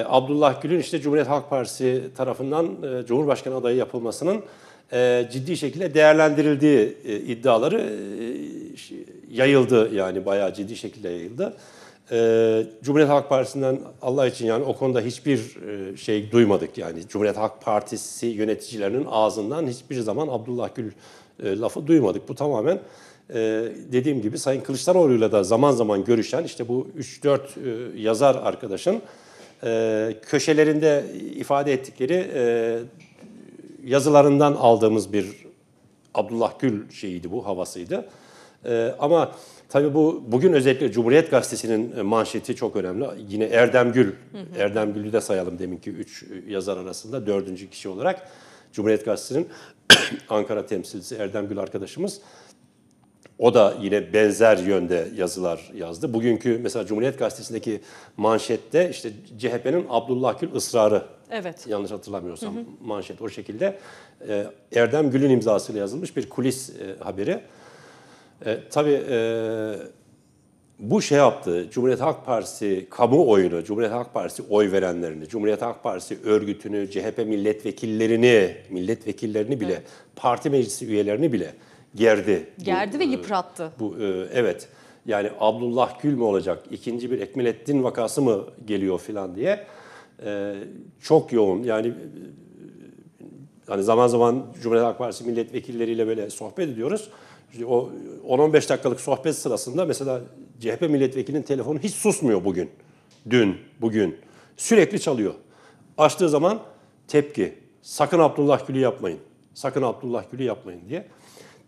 E, Abdullah Gül'ün işte Cumhuriyet Halk Partisi tarafından e, Cumhurbaşkanı adayı yapılmasının e, ciddi şekilde değerlendirildiği iddiaları yayıldı yani bayağı ciddi şekilde yayıldı. Cumhuriyet Halk Partisi'nden Allah için yani o konuda hiçbir şey duymadık yani Cumhuriyet Halk Partisi yöneticilerinin ağzından hiçbir zaman Abdullah Gül lafı duymadık. Bu tamamen dediğim gibi Sayın Kılıçdaroğlu'yla da zaman zaman görüşen işte bu 3-4 yazar arkadaşın e, köşelerinde ifade ettikleri e, yazılarından aldığımız bir Abdullah Gül şeyiydi bu, havasıydı. E, ama tabii bu bugün özellikle Cumhuriyet Gazetesi'nin manşeti çok önemli. Yine Erdem Gül, Erdem Gül'ü de sayalım deminki üç yazar arasında dördüncü kişi olarak. Cumhuriyet Gazetesi'nin Ankara temsilcisi Erdem Gül arkadaşımız o da yine benzer yönde yazılar yazdı. Bugünkü mesela Cumhuriyet Gazetesi'ndeki manşette işte CHP'nin Abdullah Gül ısrarı. Evet. Yanlış hatırlamıyorsam hı hı. manşet o şekilde. Ee, Erdem Gül'ün imzasıyla yazılmış bir kulis e, haberi. E, tabii e, bu şey yaptı. Cumhuriyet Halk Partisi kamuoyunu, Cumhuriyet Halk Partisi oy verenlerini, Cumhuriyet Halk Partisi örgütünü, CHP milletvekillerini, milletvekillerini bile, evet. parti meclisi üyelerini bile gerdi. Gerdi bu, ve e, yıprattı. Bu e, evet. Yani Abdullah Gül mü olacak? İkinci bir Ekmelettin vakası mı geliyor filan diye. E, çok yoğun. Yani hani zaman zaman Cumhuriyet Halk Partisi milletvekilleriyle böyle sohbet ediyoruz. o 10-15 dakikalık sohbet sırasında mesela CHP milletvekilinin telefonu hiç susmuyor bugün. Dün, bugün. Sürekli çalıyor. Açtığı zaman tepki. Sakın Abdullah Gül'ü yapmayın. Sakın Abdullah Gül'ü yapmayın diye.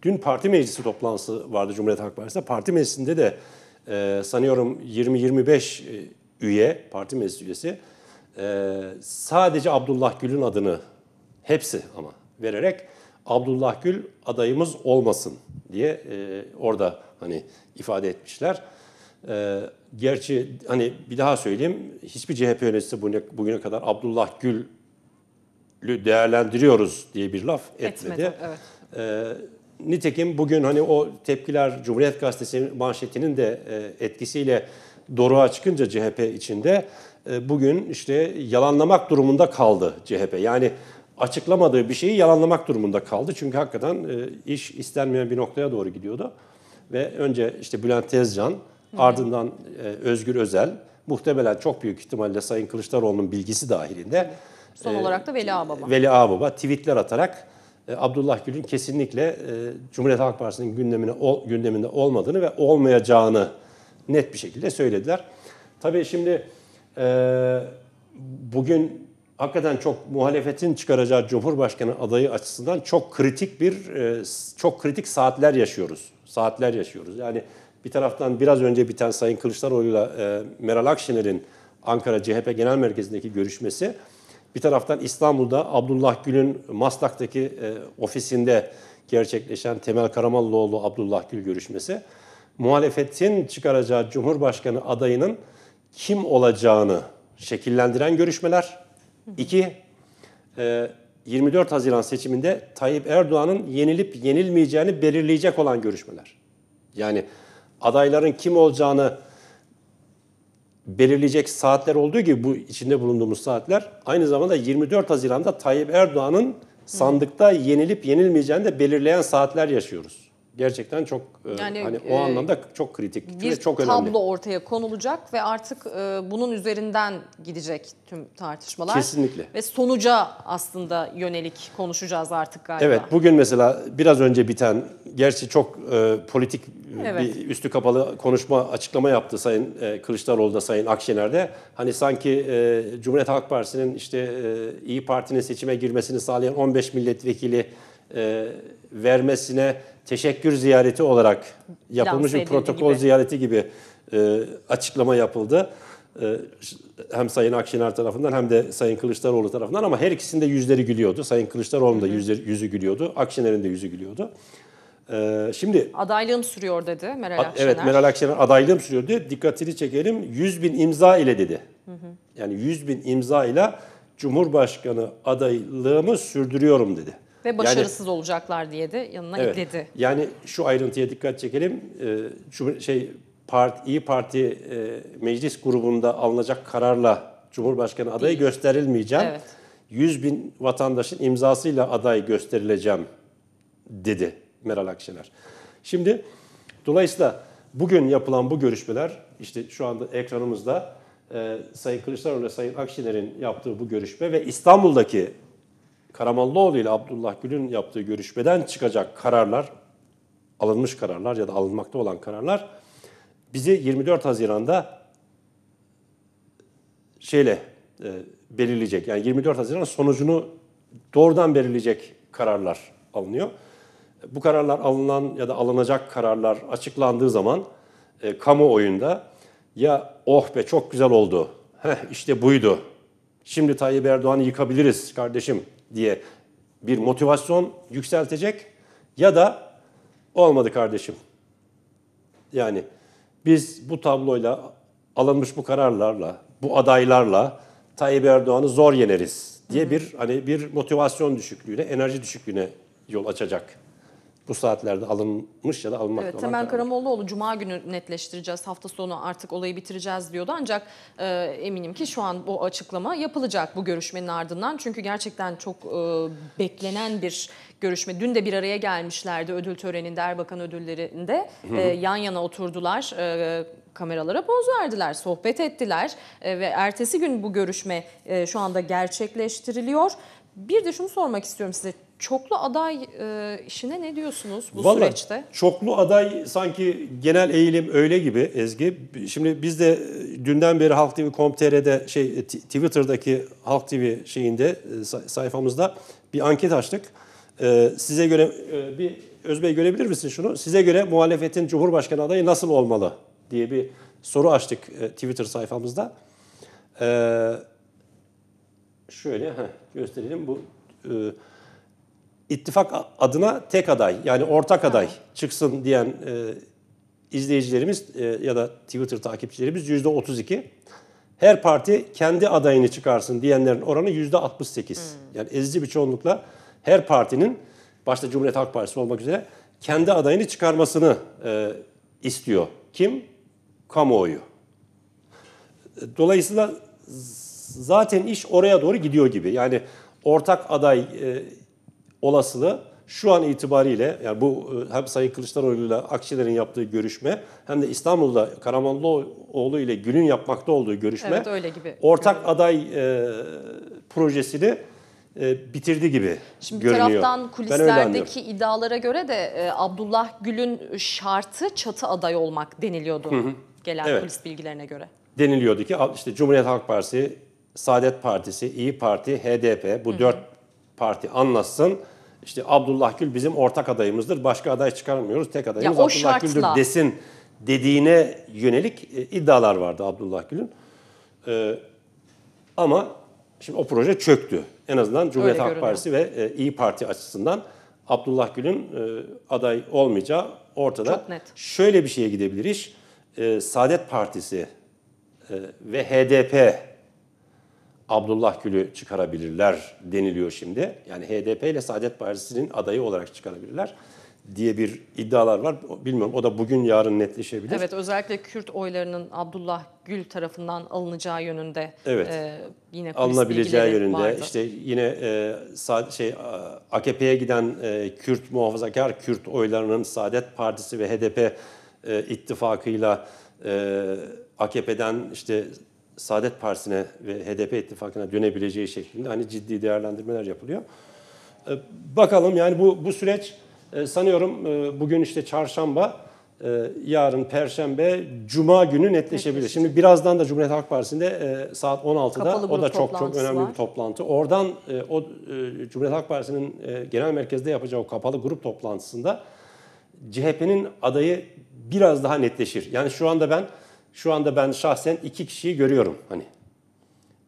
Dün parti meclisi toplantısı vardı Cumhuriyet Halk Partisi'nde. Parti meclisinde de e, sanıyorum 20-25 e, üye, parti meclis üyesi e, sadece Abdullah Gül'ün adını hepsi ama vererek Abdullah Gül adayımız olmasın diye e, orada hani ifade etmişler. E, gerçi hani bir daha söyleyeyim hiçbir CHP yöneticisi bugüne, bugüne kadar Abdullah Gül'ü değerlendiriyoruz diye bir laf etmedi. etmedi evet. E, Nitekim bugün hani o tepkiler Cumhuriyet Gazetesi manşetinin de e, etkisiyle doruğa çıkınca CHP içinde e, bugün işte yalanlamak durumunda kaldı CHP. Yani açıklamadığı bir şeyi yalanlamak durumunda kaldı. Çünkü hakikaten e, iş istenmeyen bir noktaya doğru gidiyordu. Ve önce işte Bülent Tezcan, ardından Özgür Özel, muhtemelen çok büyük ihtimalle Sayın Kılıçdaroğlu'nun bilgisi dahilinde. Son olarak da Veli Ağbaba. Veli Ağbaba tweetler atarak e, Abdullah Gül'ün kesinlikle e, Cumhuriyet Halk Partisi'nin gündemine, gündeminde olmadığını ve olmayacağını net bir şekilde söylediler. Tabii şimdi e, bugün hakikaten çok muhalefetin çıkaracağı Cumhurbaşkanı adayı açısından çok kritik bir çok kritik saatler yaşıyoruz. Saatler yaşıyoruz. Yani bir taraftan biraz önce biten Sayın Kılıçdaroğlu'yla Meral Akşener'in Ankara CHP Genel Merkezi'ndeki görüşmesi bir taraftan İstanbul'da Abdullah Gül'ün Maslak'taki e, ofisinde gerçekleşen Temel Karamollaoğlu Abdullah Gül görüşmesi muhalefetin çıkaracağı Cumhurbaşkanı adayının kim olacağını şekillendiren görüşmeler. İki, 24 e, Haziran seçiminde Tayyip Erdoğan'ın yenilip yenilmeyeceğini belirleyecek olan görüşmeler. Yani adayların kim olacağını belirleyecek saatler olduğu gibi bu içinde bulunduğumuz saatler aynı zamanda 24 Haziran'da Tayyip Erdoğan'ın sandıkta yenilip yenilmeyeceğini de belirleyen saatler yaşıyoruz gerçekten çok e, yani, hani e, o anlamda çok kritik bir ve çok önemli. Bir tablo ortaya konulacak ve artık e, bunun üzerinden gidecek tüm tartışmalar. Kesinlikle. Ve sonuca aslında yönelik konuşacağız artık galiba. Evet bugün mesela biraz önce biten gerçi çok e, politik evet. bir üstü kapalı konuşma açıklama yaptı Sayın e, Kılıçdaroğlu da Sayın Akşener'de. Hani sanki e, Cumhuriyet Halk Partisi'nin işte e, İyi Parti'nin seçime girmesini sağlayan 15 milletvekili e, vermesine teşekkür ziyareti olarak yapılmış bir protokol gibi. ziyareti gibi e, açıklama yapıldı. E, hem Sayın Akşener tarafından hem de Sayın Kılıçdaroğlu tarafından ama her ikisinde yüzleri gülüyordu. Sayın Kılıçdaroğlu'nun da yüzleri, yüzü gülüyordu. Akşener'in de yüzü gülüyordu. E, şimdi Adaylığım sürüyor dedi Meral Akşener. Evet Meral Akşener adaylığım sürüyor dedi. Dikkatini çekelim 100 bin imza ile dedi. Hı hı. Yani 100 bin imza ile Cumhurbaşkanı adaylığımı sürdürüyorum dedi ve başarısız yani, olacaklar diye de yanına evet, ekledi. Yani şu ayrıntıya dikkat çekelim. Ee, şey part, İyi Parti e, meclis grubunda alınacak kararla Cumhurbaşkanı adayı Değil. gösterilmeyeceğim. Evet. 100 bin vatandaşın imzasıyla aday gösterileceğim dedi Meral Akşener. Şimdi dolayısıyla bugün yapılan bu görüşmeler işte şu anda ekranımızda e, Sayın Kılıçdaroğlu ile Sayın Akşener'in yaptığı bu görüşme ve İstanbul'daki Karamollaoğlu ile Abdullah Gül'ün yaptığı görüşmeden çıkacak kararlar, alınmış kararlar ya da alınmakta olan kararlar bizi 24 Haziran'da şeyle e, belirleyecek. Yani 24 Haziran sonucunu doğrudan belirleyecek kararlar alınıyor. Bu kararlar alınan ya da alınacak kararlar açıklandığı zaman e, kamuoyunda ya oh be çok güzel oldu, Heh, işte buydu, şimdi Tayyip Erdoğan'ı yıkabiliriz kardeşim diye bir motivasyon yükseltecek ya da olmadı kardeşim. Yani biz bu tabloyla alınmış bu kararlarla, bu adaylarla Tayyip Erdoğan'ı zor yeneriz diye bir hani bir motivasyon düşüklüğüne, enerji düşüklüğüne yol açacak bu saatlerde alınmış ya da alınmakta evet, Temel Karamollaoğlu Cuma günü netleştireceğiz. Hafta sonu artık olayı bitireceğiz diyordu. Ancak e, eminim ki şu an bu açıklama yapılacak bu görüşmenin ardından. Çünkü gerçekten çok e, beklenen bir görüşme. Dün de bir araya gelmişlerdi ödül töreninde, Erbakan ödüllerinde. E, yan yana oturdular. E, kameralara poz verdiler, sohbet ettiler e, ve ertesi gün bu görüşme e, şu anda gerçekleştiriliyor. Bir de şunu sormak istiyorum size. Çoklu aday e, işine ne diyorsunuz bu Vallahi, süreçte? Çoklu aday sanki genel eğilim öyle gibi Ezgi. Şimdi biz de dünden beri Halk TV Com.tr'de şey e, Twitter'daki Halk TV şeyinde e, sayfamızda bir anket açtık. E, size göre e, bir Özbey görebilir misin şunu? Size göre muhalefetin Cumhurbaşkanı adayı nasıl olmalı diye bir soru açtık e, Twitter sayfamızda. E, şöyle heh, gösterelim bu e, ittifak adına tek aday yani ortak aday çıksın diyen e, izleyicilerimiz e, ya da Twitter takipçilerimiz yüzde 32. Her parti kendi adayını çıkarsın diyenlerin oranı yüzde 68. Hmm. Yani ezici bir çoğunlukla her partinin başta Cumhuriyet Halk Partisi olmak üzere kendi adayını çıkarmasını e, istiyor. Kim? Kamuoyu. Dolayısıyla zaten iş oraya doğru gidiyor gibi. Yani ortak aday e, olasılığı şu an itibariyle yani bu e, hem Sayın Kılıçdaroğlu ile Akşener'in yaptığı görüşme hem de İstanbul'da Karamanlıoğlu ile Gül'ün yapmakta olduğu görüşme evet, öyle gibi. ortak görünüyor. aday e, projesini e, bitirdi gibi Şimdi görünüyor. Şimdi taraftan kulislerdeki iddialara göre de e, Abdullah Gül'ün şartı çatı aday olmak deniliyordu hı hı. gelen evet. kulis bilgilerine göre. Deniliyordu ki işte Cumhuriyet Halk Partisi, Saadet Partisi, İyi Parti, HDP bu hı hı. dört parti anlasın. İşte Abdullah Gül bizim ortak adayımızdır. Başka aday çıkarmıyoruz. Tek adayımız ya Abdullah Gül'dür desin dediğine yönelik e, iddialar vardı Abdullah Gül'ün. E, ama şimdi o proje çöktü. En azından Cumhuriyet Halk Partisi ve e, İyi Parti açısından Abdullah Gül'ün e, aday olmayacağı ortada. Çok net. Şöyle bir şeye gidebilir iş. E, Saadet Partisi e, ve HDP Abdullah Gül'ü çıkarabilirler deniliyor şimdi. Yani HDP ile Saadet Partisi'nin adayı olarak çıkarabilirler diye bir iddialar var. Bilmiyorum o da bugün yarın netleşebilir. Evet özellikle Kürt oylarının Abdullah Gül tarafından alınacağı yönünde evet. e, yine alınabileceği yönünde vardı. işte yine e, şey AKP'ye giden e, Kürt muhafazakar Kürt oylarının Saadet Partisi ve HDP e, ittifakıyla e, AKP'den işte Saadet Partisi'ne ve HDP ittifakına dönebileceği şeklinde hani ciddi değerlendirmeler yapılıyor. E, bakalım yani bu bu süreç e, sanıyorum e, bugün işte çarşamba, yarın perşembe, cuma günü netleşebilir. Şimdi birazdan da Cumhuriyet Halk Partisi'nde saat 16'da o da çok çok önemli var. bir toplantı. Oradan o e, Cumhuriyet Halk Partisi'nin genel merkezde yapacağı o kapalı grup toplantısında CHP'nin adayı biraz daha netleşir. Yani şu anda ben şu anda ben şahsen iki kişiyi görüyorum hani.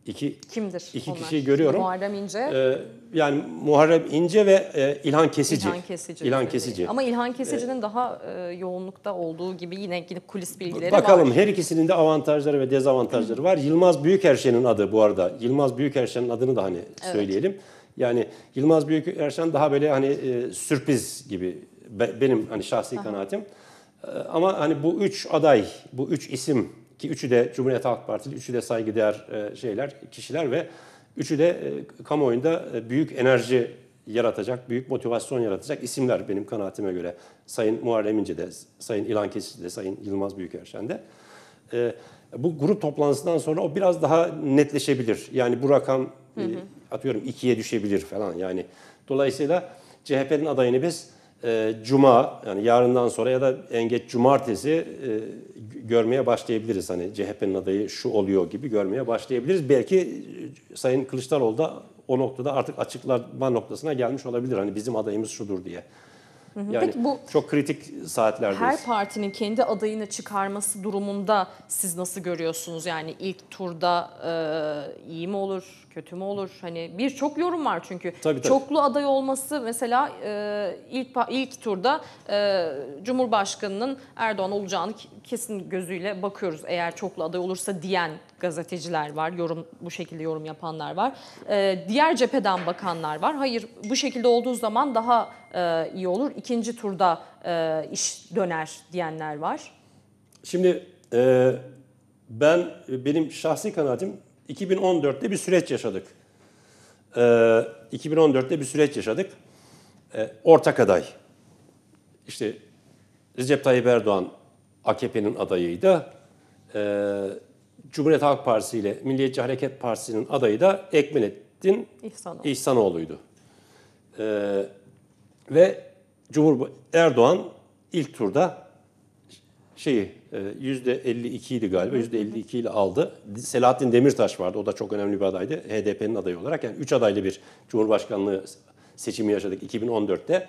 İki, Kimdir iki onlar? kişiyi görüyorum. Muharrem İnce. Ee, yani Muharrem İnce ve e, İlhan Kesici. İlhan Kesici. İlhan Kesici. Ama İlhan Kesici'nin ee, daha e, yoğunlukta olduğu gibi yine gidip kulis bilgileri Bakalım var. her ikisinin de avantajları ve dezavantajları var. Yılmaz Büyükerşen'in adı bu arada. Yılmaz Büyükerşen'in adını da hani Evet. söyleyelim. Yani Yılmaz Büyükerşen daha böyle hani e, sürpriz gibi Be- benim hani şahsi kanaatim. Ee, ama hani bu üç aday, bu üç isim ki üçü de Cumhuriyet Halk Partili, üçü de saygıdeğer e, şeyler, kişiler ve üçü de e, kamuoyunda e, büyük enerji yaratacak, büyük motivasyon yaratacak isimler benim kanaatime göre. Sayın Muharrem İnce de, Sayın İlhan Kesici de, Sayın Yılmaz Büyükerşen de. Bu grup toplantısından sonra o biraz daha netleşebilir. Yani bu rakam hı hı. atıyorum ikiye düşebilir falan yani. Dolayısıyla CHP'nin adayını biz e, Cuma yani yarından sonra ya da en geç Cumartesi e, görmeye başlayabiliriz. Hani CHP'nin adayı şu oluyor gibi görmeye başlayabiliriz. Belki e, Sayın Kılıçdaroğlu da o noktada artık açıklama noktasına gelmiş olabilir. Hani bizim adayımız şudur diye. Hı hı. Yani Peki bu çok kritik saatlerdeyiz. Her partinin kendi adayını çıkarması durumunda siz nasıl görüyorsunuz? Yani ilk turda e, iyi mi olur, kötü mü olur? Hani birçok yorum var çünkü. Tabii, tabii. Çoklu aday olması mesela e, ilk ilk turda e, Cumhurbaşkanının Erdoğan olacağını kesin gözüyle bakıyoruz eğer çoklu aday olursa diyen gazeteciler var, yorum bu şekilde yorum yapanlar var. E, diğer cepheden bakanlar var. Hayır bu şekilde olduğu zaman daha e, iyi olur. İkinci turda e, iş döner diyenler var. Şimdi e, ben benim şahsi kanaatim 2014'te bir süreç yaşadık. E, 2014'te bir süreç yaşadık. E, ortak aday. İşte Recep Tayyip Erdoğan AKP'nin adayıydı. E, Cumhuriyet Halk Partisi ile Milliyetçi Hareket Partisi'nin adayı da Ekmelettin İhsanoğlu. İhsanoğlu'ydu. Ee, ve Cumhur Erdoğan ilk turda şeyi e, yüzde 52 idi galiba. Yüzde 52 ile aldı. Selahattin Demirtaş vardı. O da çok önemli bir adaydı. HDP'nin adayı olarak. Yani üç adaylı bir Cumhurbaşkanlığı seçimi yaşadık 2014'te.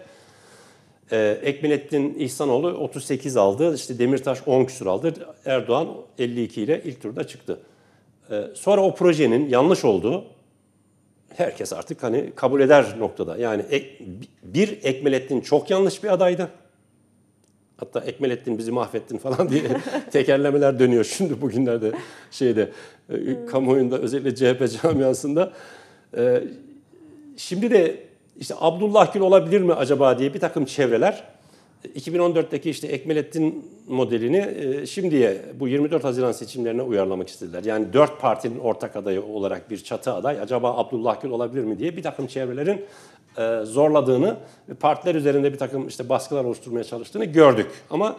Ee, Ekmelettin İhsanoğlu 38 aldı. İşte Demirtaş 10 küsur aldı. Erdoğan 52 ile ilk turda çıktı. Ee, sonra o projenin yanlış olduğu herkes artık hani kabul eder noktada. Yani ek, bir Ekmelettin çok yanlış bir adaydı. Hatta Ekmelettin bizi mahvettin falan diye tekerlemeler dönüyor şimdi bugünlerde şeyde e, kamuoyunda özellikle CHP camiasında. Ee, şimdi de işte Abdullah Gül olabilir mi acaba diye bir takım çevreler 2014'teki e, işte Ekmelettin modelini e, şimdiye bu 24 Haziran seçimlerine uyarlamak istediler. Yani dört partinin ortak adayı olarak bir çatı aday acaba Abdullah Gül olabilir mi diye bir takım çevrelerin e, zorladığını partiler üzerinde bir takım işte baskılar oluşturmaya çalıştığını gördük. Ama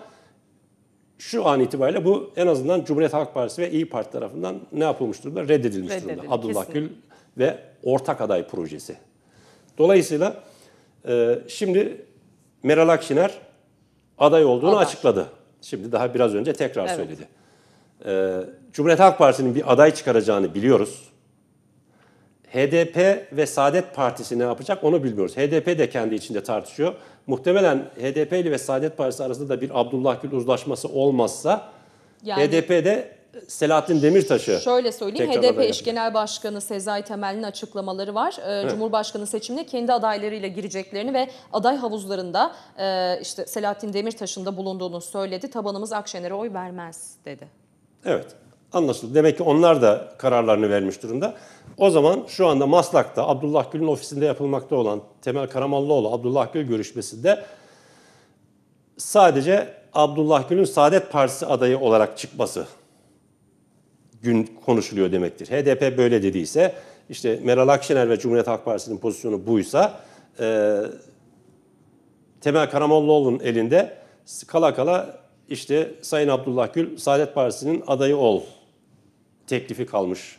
şu an itibariyle bu en azından Cumhuriyet Halk Partisi ve İyi Parti tarafından ne yapılmış durumda? Reddedilmiş Reddedil, durumda. Abdullah kesin. Gül ve ortak aday projesi. Dolayısıyla e, şimdi Meral Akşener aday olduğunu aday. açıkladı. Şimdi daha biraz önce tekrar evet. söyledi. E, Cumhuriyet Halk Partisi'nin bir aday çıkaracağını biliyoruz. HDP ve Saadet Partisi ne yapacak onu bilmiyoruz. HDP de kendi içinde tartışıyor. Muhtemelen HDP ile ve Saadet Partisi arasında da bir Abdullah Gül uzlaşması olmazsa yani, HDP de Selahattin Demirtaş'ı Şöyle söyleyeyim tekrar HDP eş genel başkanı Sezai Temel'in açıklamaları var. Ee, Cumhurbaşkanı seçimine kendi adaylarıyla gireceklerini ve aday havuzlarında e, işte Selahattin Demirtaş'ın da bulunduğunu söyledi. Tabanımız Akşener'e oy vermez dedi. Evet. Anlaşıldı. Demek ki onlar da kararlarını vermiş durumda. O zaman şu anda Maslak'ta Abdullah Gül'ün ofisinde yapılmakta olan Temel Karamanlıoğlu Abdullah Gül görüşmesinde sadece Abdullah Gül'ün Saadet Partisi adayı olarak çıkması gün konuşuluyor demektir. HDP böyle dediyse işte Meral Akşener ve Cumhuriyet Halk Partisi'nin pozisyonu buysa e, Temel Karamollaoğlu'nun elinde kala kala işte Sayın Abdullah Gül Saadet Partisi'nin adayı ol teklifi kalmış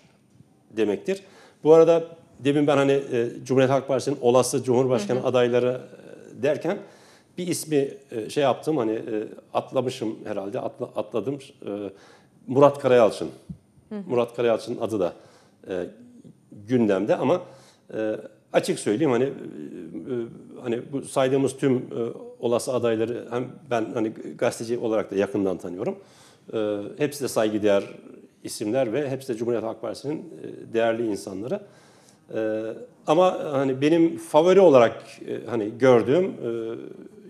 demektir. Bu arada demin ben hani e, Cumhuriyet Halk Partisi'nin olası Cumhurbaşkanı hı hı. adayları e, derken bir ismi e, şey yaptım hani e, atlamışım herhalde atla, atladım. E, Murat Karayalçın. Hı. Murat Karayalçı'nın adı da e, gündemde ama e, açık söyleyeyim hani e, e, hani bu saydığımız tüm e, olası adayları hem ben hani gazeteci olarak da yakından tanıyorum. E, hepsi de saygıdeğer isimler ve hepsi de Cumhuriyet Halk Partisi'nin e, değerli insanları. E, ama hani benim favori olarak e, hani gördüğüm e,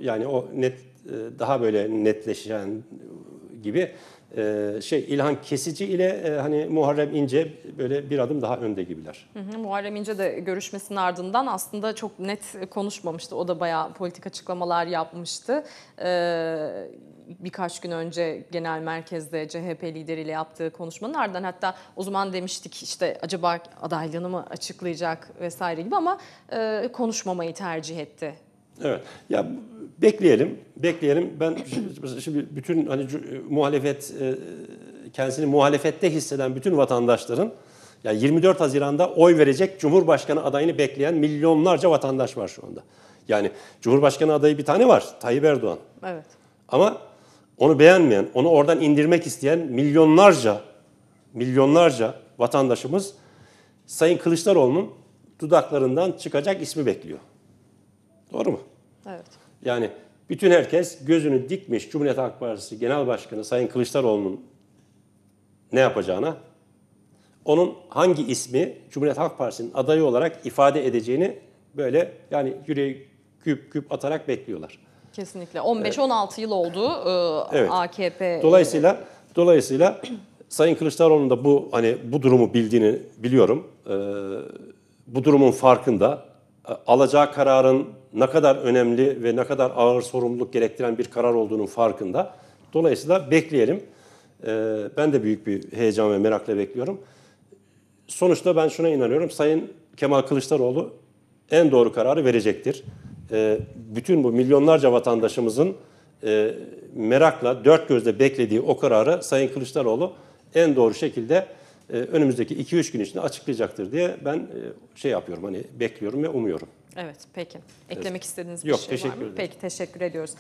yani o net e, daha böyle netleşen gibi e, şey İlhan Kesici ile e, hani Muharrem İnce böyle bir adım daha önde gibiler. Hı hı, Muharrem İnce de görüşmesinin ardından aslında çok net konuşmamıştı. O da bayağı politik açıklamalar yapmıştı. Ee, birkaç gün önce genel merkezde CHP lideriyle yaptığı konuşmanın ardından hatta o zaman demiştik işte acaba adaylığını mı açıklayacak vesaire gibi ama e, konuşmamayı tercih etti Evet. Ya bekleyelim. Bekleyelim. Ben şimdi bütün hani muhalefet e, kendisini muhalefette hisseden bütün vatandaşların yani 24 Haziran'da oy verecek Cumhurbaşkanı adayını bekleyen milyonlarca vatandaş var şu anda. Yani Cumhurbaşkanı adayı bir tane var Tayyip Erdoğan. Evet. Ama onu beğenmeyen, onu oradan indirmek isteyen milyonlarca milyonlarca vatandaşımız Sayın Kılıçdaroğlu'nun dudaklarından çıkacak ismi bekliyor. Doğru mu? Evet. Yani bütün herkes gözünü dikmiş Cumhuriyet Halk Partisi Genel Başkanı Sayın Kılıçdaroğlu'nun ne yapacağına, onun hangi ismi Cumhuriyet Halk Partisi'nin adayı olarak ifade edeceğini böyle yani yüreği küp küp atarak bekliyorlar. Kesinlikle. 15-16 evet. yıl oldu e, evet. AKP. E, dolayısıyla dolayısıyla Sayın Kılıçdaroğlu'nun da bu hani bu durumu bildiğini biliyorum. E, bu durumun farkında alacağı kararın ne kadar önemli ve ne kadar ağır sorumluluk gerektiren bir karar olduğunun farkında. Dolayısıyla bekleyelim. Ee, ben de büyük bir heyecan ve merakla bekliyorum. Sonuçta ben şuna inanıyorum. Sayın Kemal Kılıçdaroğlu en doğru kararı verecektir. Ee, bütün bu milyonlarca vatandaşımızın e, merakla, dört gözle beklediği o kararı Sayın Kılıçdaroğlu en doğru şekilde verecektir e, önümüzdeki 2-3 gün içinde açıklayacaktır diye ben e, şey yapıyorum hani bekliyorum ve umuyorum. Evet peki. Eklemek evet. istediğiniz bir Yok, şey var mı? Ederim. Peki teşekkür ediyoruz.